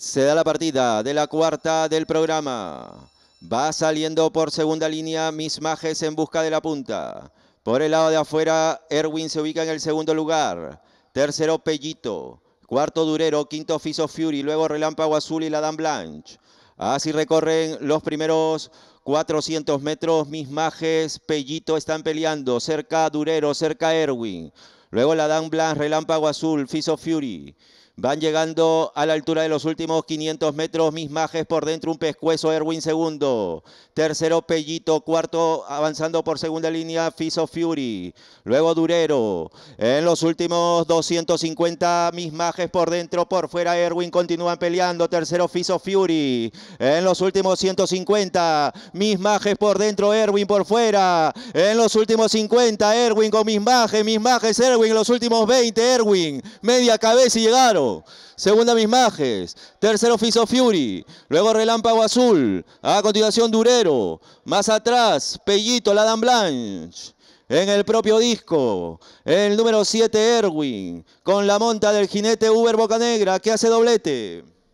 Se da la partida de la cuarta del programa. Va saliendo por segunda línea Majes en busca de la punta. Por el lado de afuera, Erwin se ubica en el segundo lugar. Tercero, Pellito. Cuarto, Durero. Quinto, Fiso Fury. Luego, Relámpago Azul y la Dan Blanche. Así recorren los primeros 400 metros. Majes, Pellito están peleando. Cerca Durero, cerca Erwin. Luego, la Dan Blanche, Relámpago Azul, Fiso Fury. Van llegando a la altura de los últimos 500 metros. Majes por dentro, un pescuezo. Erwin segundo. Tercero, Pellito. Cuarto, avanzando por segunda línea, Fiso Fury. Luego Durero. En los últimos 250, Majes por dentro, por fuera, Erwin. Continúan peleando. Tercero, Fiso Fury. En los últimos 150, Majes por dentro, Erwin por fuera. En los últimos 50, Erwin con mis Majes, Erwin. los últimos 20, Erwin. Media cabeza y llegaron. Segunda Mismajes. Tercero Fiso Fury. Luego Relámpago Azul. A continuación Durero. Más atrás Pellito, la Blanche en el propio disco. El número 7, Erwin, con la monta del jinete Uber Bocanegra, que hace doblete.